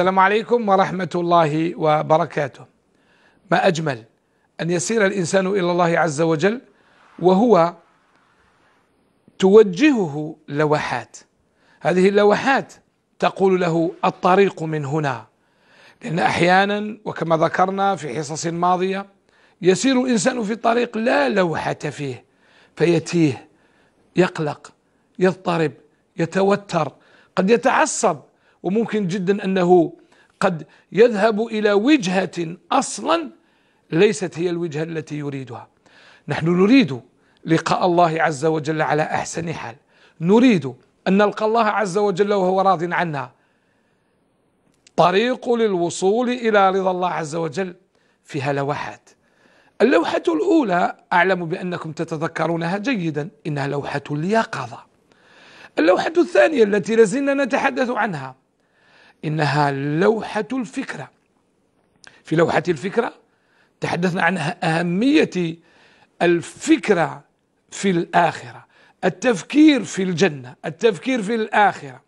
السلام عليكم ورحمة الله وبركاته ما أجمل أن يسير الإنسان إلى الله عز وجل وهو توجهه لوحات هذه اللوحات تقول له الطريق من هنا لأن أحيانا وكما ذكرنا في حصص ماضية يسير الإنسان في طريق لا لوحة فيه فيتيه يقلق يضطرب يتوتر قد يتعصب وممكن جدا أنه قد يذهب إلى وجهة أصلا ليست هي الوجهة التي يريدها نحن نريد لقاء الله عز وجل على أحسن حال نريد أن نلقى الله عز وجل وهو راض عنا طريق للوصول إلى رضا الله عز وجل فيها لوحات اللوحة الأولى أعلم بأنكم تتذكرونها جيدا إنها لوحة اليقظة اللوحة الثانية التي لازلنا نتحدث عنها إنها لوحة الفكرة في لوحة الفكرة تحدثنا عن أه- أهمية الفكرة في الآخرة التفكير في الجنة التفكير في الآخرة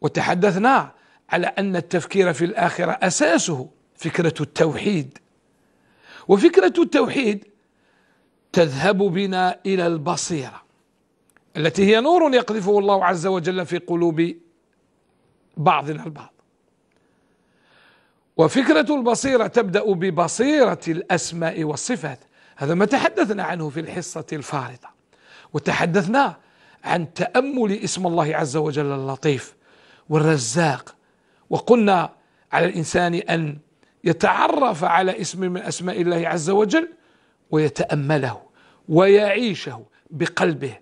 وتحدثنا على أن التفكير في الآخرة أساسه فكرة التوحيد وفكرة التوحيد تذهب بنا إلى البصيرة التي هي نور يقذفه الله عز وجل في قلوب بعضنا البعض وفكرة البصيرة تبدأ ببصيرة الأسماء والصفات هذا ما تحدثنا عنه في الحصة الفارطة وتحدثنا عن تأمل اسم الله عز وجل اللطيف والرزاق وقلنا على الإنسان أن يتعرف على اسم من أسماء الله عز وجل ويتأمله ويعيشه بقلبه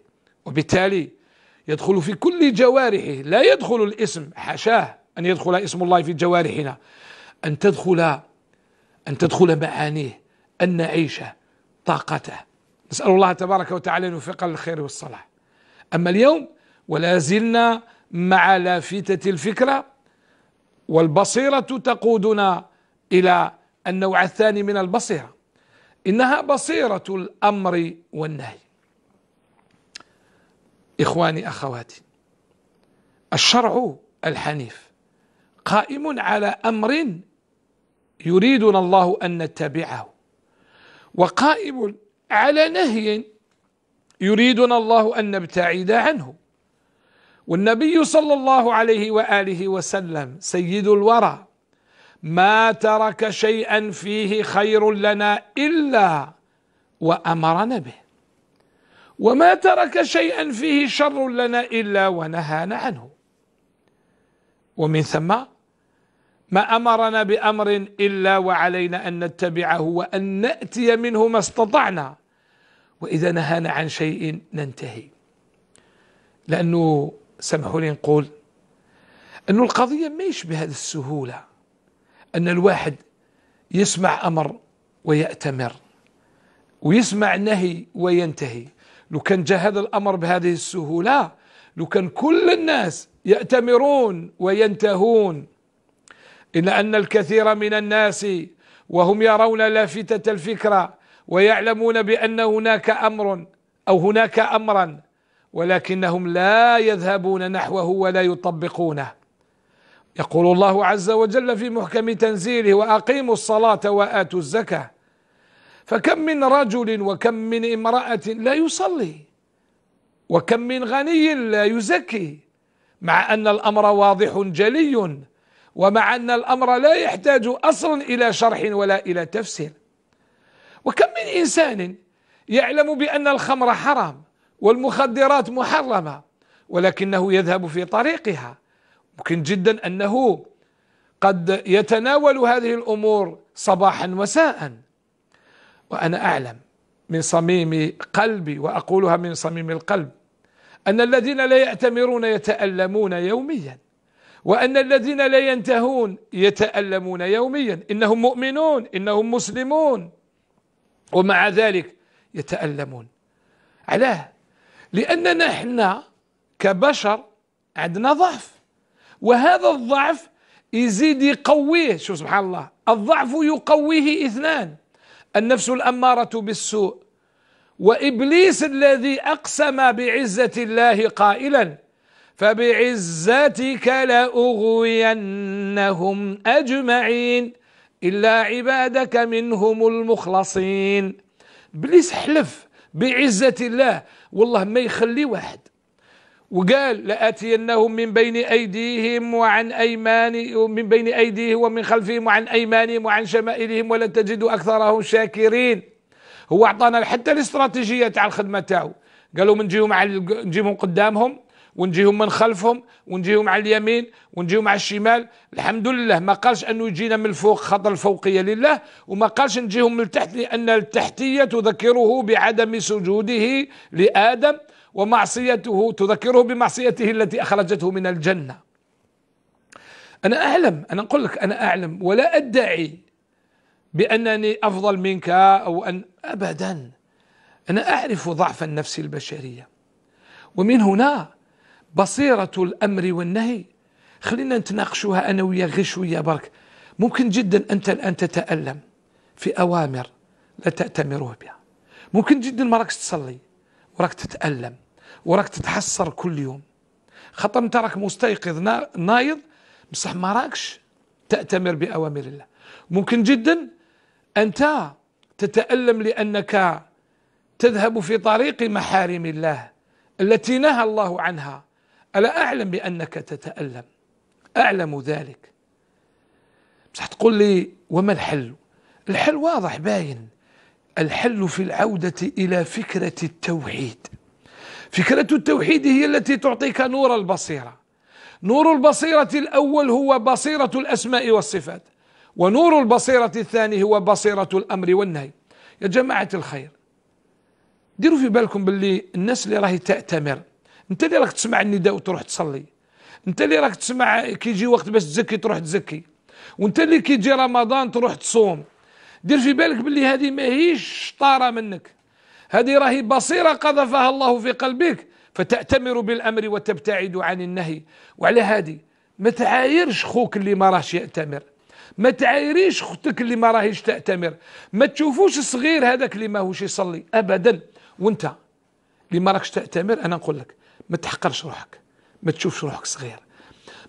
وبالتالي يدخل في كل جوارحه لا يدخل الاسم حشاه أن يدخل اسم الله في جوارحنا أن تدخل أن تدخل معانيه أن نعيشه طاقته نسأل الله تبارك وتعالى أن يوفق للخير والصلاح أما اليوم ولا زلنا مع لافتة الفكرة والبصيرة تقودنا إلى النوع الثاني من البصيرة إنها بصيرة الأمر والنهي إخواني أخواتي الشرع الحنيف قائم على أمر يريدنا الله أن نتبعه وقائم على نهي يريدنا الله أن نبتعد عنه والنبي صلى الله عليه وآله وسلم سيد الورى ما ترك شيئا فيه خير لنا إلا وأمرنا به وما ترك شيئا فيه شر لنا إلا ونهانا عنه ومن ثم ما أمرنا بأمر إلا وعلينا أن نتبعه وأن نأتي منه ما استطعنا وإذا نهانا عن شيء ننتهي لأنه سمحوا لي نقول أن القضية ماهيش بهذه السهولة أن الواحد يسمع أمر ويأتمر ويسمع نهي وينتهي لو كان جاء هذا الأمر بهذه السهولة لو كان كل الناس يأتمرون وينتهون إلا أن الكثير من الناس وهم يرون لافتة الفكرة ويعلمون بأن هناك أمر أو هناك أمرا ولكنهم لا يذهبون نحوه ولا يطبقونه يقول الله عز وجل في محكم تنزيله وأقيموا الصلاة وآتوا الزكاة فكم من رجل وكم من امرأة لا يصلي وكم من غني لا يزكي مع أن الأمر واضح جلي ومع أن الأمر لا يحتاج أصلا إلى شرح ولا إلى تفسير وكم من إنسان يعلم بأن الخمر حرام والمخدرات محرمة ولكنه يذهب في طريقها ممكن جدا أنه قد يتناول هذه الأمور صباحا وساءً وأنا أعلم من صميم قلبي وأقولها من صميم القلب أن الذين لا يأتمرون يتألمون يوميا وأن الذين لا ينتهون يتألمون يوميا إنهم مؤمنون إنهم مسلمون ومع ذلك يتألمون علاه لأننا احنا كبشر عندنا ضعف وهذا الضعف يزيد يقويه شوف سبحان الله الضعف يقويه اثنان النفس الأمارة بالسوء وإبليس الذي أقسم بعزة الله قائلا فبعزتك لأغوينهم أجمعين إلا عبادك منهم المخلصين إبليس حلف بعزة الله والله ما يخلي واحد وقال لآتينهم من بين أيديهم وعن أيمان من بين أيديهم ومن خلفهم وعن أيمانهم وعن شمائلهم ولن تجد أكثرهم شاكرين هو أعطانا حتى الاستراتيجية تاع الخدمة تاعو قالوا نجيهم على نجيهم قدامهم ونجيهم من خلفهم ونجيهم على اليمين ونجيهم على الشمال الحمد لله ما قالش انه يجينا من الفوق خطر الفوقيه لله وما قالش نجيهم من التحت لان التحتيه تذكره بعدم سجوده لادم ومعصيته تذكره بمعصيته التي أخرجته من الجنة أنا أعلم أنا أقول لك أنا أعلم ولا أدعي بأنني أفضل منك أو أن أبدا أنا أعرف ضعف النفس البشرية ومن هنا بصيرة الأمر والنهي خلينا نتناقشوها أنا ويا غير شوية برك ممكن جدا أنت الآن تتألم في أوامر لا تأتمره بها ممكن جدا ما راكش تصلي وراك تتألم وراك تتحسر كل يوم خاطر انت راك مستيقظ نايض بصح ما راكش تأتمر بأوامر الله ممكن جدا أنت تتألم لأنك تذهب في طريق محارم الله التي نهى الله عنها ألا أعلم بأنك تتألم أعلم ذلك بصح تقول لي وما الحل الحل واضح باين الحل في العودة إلى فكرة التوحيد فكرة التوحيد هي التي تعطيك نور البصيرة نور البصيرة الأول هو بصيرة الأسماء والصفات ونور البصيرة الثاني هو بصيرة الأمر والنهي يا جماعة الخير ديروا في بالكم باللي الناس اللي راهي تأتمر انت اللي راك تسمع النداء وتروح تصلي انت اللي راك تسمع كيجي وقت باش تزكي تروح تزكي وانت اللي كيجي رمضان تروح تصوم دير في بالك باللي هذه ماهيش طاره منك هذه راهي بصيرة قذفها الله في قلبك فتأتمر بالأمر وتبتعد عن النهي وعلى هذه ما تعايرش خوك اللي ما راهش يأتمر ما تعايريش اختك اللي ما راهيش تأتمر ما تشوفوش الصغير هذاك اللي ماهوش يصلي أبدا وانت اللي ما راكش تأتمر أنا نقول لك ما تحقرش روحك ما تشوفش روحك صغير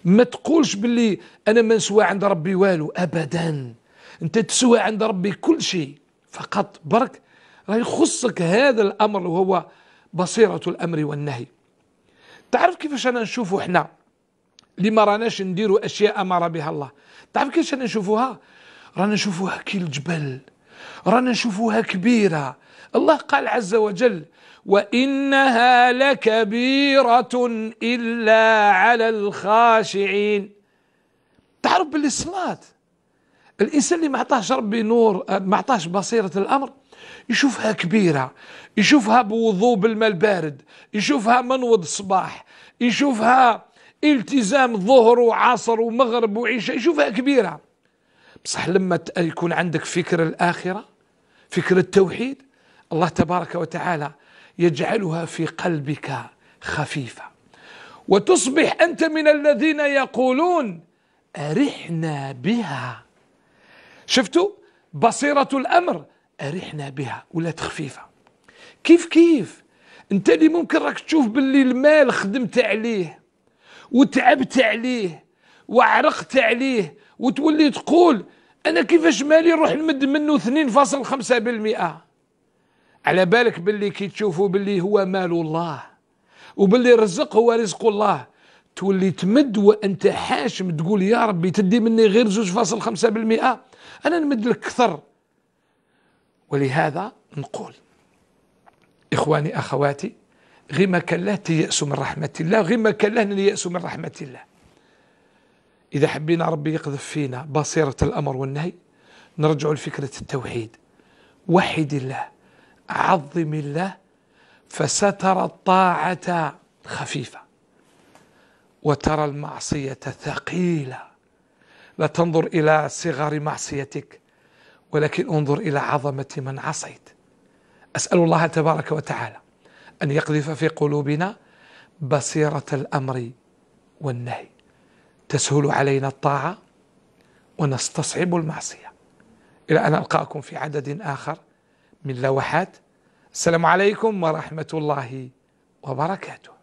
ما تقولش باللي أنا ما نسوى عند ربي والو أبدا أنت تسوى عند ربي كل شيء فقط برك يخصك هذا الأمر وهو بصيرة الأمر والنهي تعرف كيفاش أنا نشوفه إحنا اللي ما راناش نديروا أشياء أمر بها الله تعرف كيفاش أنا نشوفوها رانا نشوفوها كي الجبل رانا نشوفوها كبيرة الله قال عز وجل وإنها لكبيرة إلا على الخاشعين تعرف باللي الصلاة الإنسان اللي ما عطاهش ربي نور ما عطاهش بصيرة الأمر يشوفها كبيرة يشوفها بوضوء بالماء البارد يشوفها منوض الصباح يشوفها التزام ظهر وعصر ومغرب وعشاء يشوفها كبيرة بصح لما يكون عندك فكر الآخرة فكر التوحيد الله تبارك وتعالى يجعلها في قلبك خفيفة وتصبح أنت من الذين يقولون أرحنا بها شفتوا بصيرة الأمر أرحنا بها ولا تخفيفة كيف كيف انت اللي ممكن راك تشوف باللي المال خدمت عليه وتعبت عليه وعرقت عليه وتولي تقول انا كيفاش مالي نروح نمد منه 2.5% على بالك باللي كي تشوفوا باللي هو مال الله وباللي الرزق هو رزق الله تولي تمد وانت حاشم تقول يا ربي تدي مني غير 2.5% انا نمد لك اكثر ولهذا نقول إخواني أخواتي غير ما كان لا تيأسوا من رحمة الله غير ما كان لا نيأس من رحمة الله إذا حبينا ربي يقذف فينا بصيرة الأمر والنهي نرجع لفكرة التوحيد وحد الله عظم الله فسترى الطاعة خفيفة وترى المعصية ثقيلة لا تنظر إلى صغر معصيتك ولكن انظر إلى عظمة من عصيت أسأل الله تبارك وتعالى أن يقذف في قلوبنا بصيرة الأمر والنهي تسهل علينا الطاعة ونستصعب المعصية إلى أن ألقاكم في عدد آخر من لوحات السلام عليكم ورحمة الله وبركاته